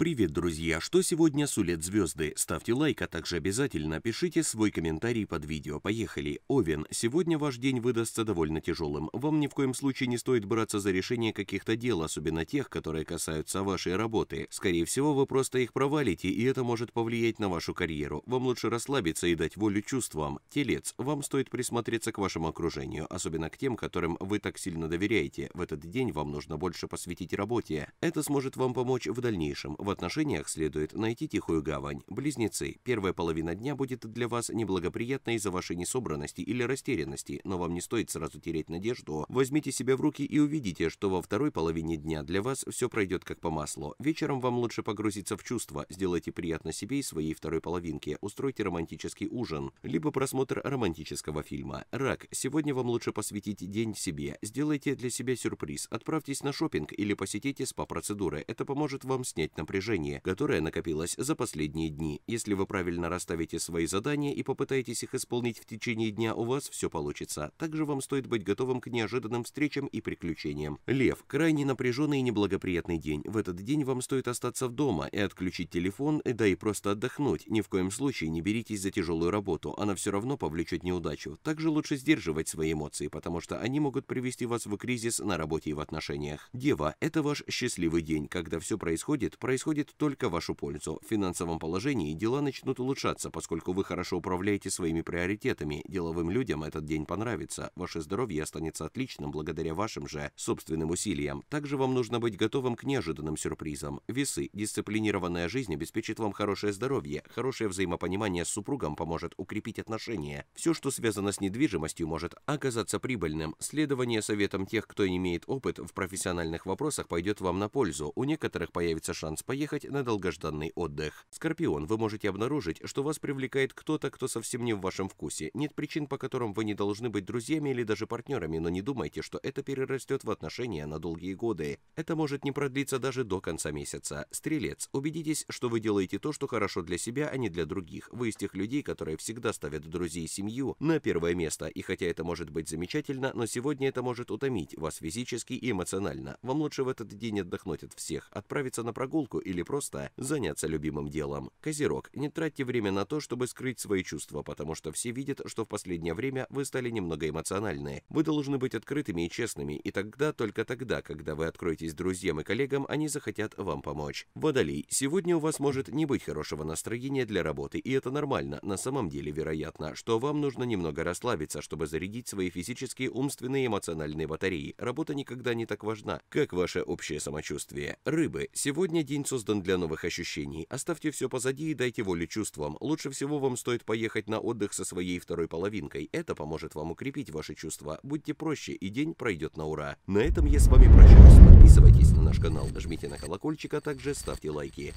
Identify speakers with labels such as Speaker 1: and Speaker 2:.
Speaker 1: Привет, друзья! Что сегодня сулят звезды? Ставьте лайк, а также обязательно пишите свой комментарий под видео. Поехали! Овен, сегодня ваш день выдастся довольно тяжелым. Вам ни в коем случае не стоит браться за решение каких-то дел, особенно тех, которые касаются вашей работы. Скорее всего, вы просто их провалите, и это может повлиять на вашу карьеру. Вам лучше расслабиться и дать волю чувствам. Телец, вам стоит присмотреться к вашему окружению, особенно к тем, которым вы так сильно доверяете. В этот день вам нужно больше посвятить работе. Это сможет вам помочь в дальнейшем. В отношениях следует найти тихую гавань. Близнецы, первая половина дня будет для вас неблагоприятна из-за вашей несобранности или растерянности, но вам не стоит сразу терять надежду. Возьмите себя в руки и увидите, что во второй половине дня для вас все пройдет как по маслу. Вечером вам лучше погрузиться в чувства, сделайте приятно себе и своей второй половинке, устройте романтический ужин, либо просмотр романтического фильма. Рак, сегодня вам лучше посвятить день себе, сделайте для себя сюрприз, отправьтесь на шопинг или посетите спа-процедуры, это поможет вам снять напряжение напряжение, которое накопилось за последние дни. Если вы правильно расставите свои задания и попытаетесь их исполнить в течение дня, у вас все получится. Также вам стоит быть готовым к неожиданным встречам и приключениям. Лев. Крайне напряженный и неблагоприятный день. В этот день вам стоит остаться в дома и отключить телефон, да и просто отдохнуть. Ни в коем случае не беритесь за тяжелую работу, она все равно повлечет неудачу. Также лучше сдерживать свои эмоции, потому что они могут привести вас в кризис на работе и в отношениях. Дева. Это ваш счастливый день, когда все происходит, происходит происходит только в вашу пользу. В финансовом положении дела начнут улучшаться, поскольку вы хорошо управляете своими приоритетами. Деловым людям этот день понравится. Ваше здоровье останется отличным благодаря вашим же собственным усилиям. Также вам нужно быть готовым к неожиданным сюрпризам. Весы. Дисциплинированная жизнь обеспечит вам хорошее здоровье. Хорошее взаимопонимание с супругом поможет укрепить отношения. Все, что связано с недвижимостью, может оказаться прибыльным. Следование советам тех, кто имеет опыт в профессиональных вопросах, пойдет вам на пользу. У некоторых появится шанс поехать поехать на долгожданный отдых. Скорпион, вы можете обнаружить, что вас привлекает кто-то, кто совсем не в вашем вкусе. Нет причин, по которым вы не должны быть друзьями или даже партнерами, но не думайте, что это перерастет в отношения на долгие годы. Это может не продлиться даже до конца месяца. Стрелец, убедитесь, что вы делаете то, что хорошо для себя, а не для других. Вы из тех людей, которые всегда ставят друзей и семью на первое место, и хотя это может быть замечательно, но сегодня это может утомить вас физически и эмоционально. Вам лучше в этот день отдохнуть от всех, отправиться на прогулку или просто заняться любимым делом. Козерог, не тратьте время на то, чтобы скрыть свои чувства, потому что все видят, что в последнее время вы стали немного эмоциональны. Вы должны быть открытыми и честными, и тогда, только тогда, когда вы откроетесь друзьям и коллегам, они захотят вам помочь. Водолей, сегодня у вас может не быть хорошего настроения для работы, и это нормально. На самом деле, вероятно, что вам нужно немного расслабиться, чтобы зарядить свои физические, умственные и эмоциональные батареи. Работа никогда не так важна, как ваше общее самочувствие. Рыбы, сегодня день создан для новых ощущений. Оставьте все позади и дайте волю чувствам. Лучше всего вам стоит поехать на отдых со своей второй половинкой. Это поможет вам укрепить ваши чувства. Будьте проще, и день пройдет на ура. На этом я с вами прощаюсь. Подписывайтесь на наш канал, нажмите на колокольчик, а также ставьте лайки.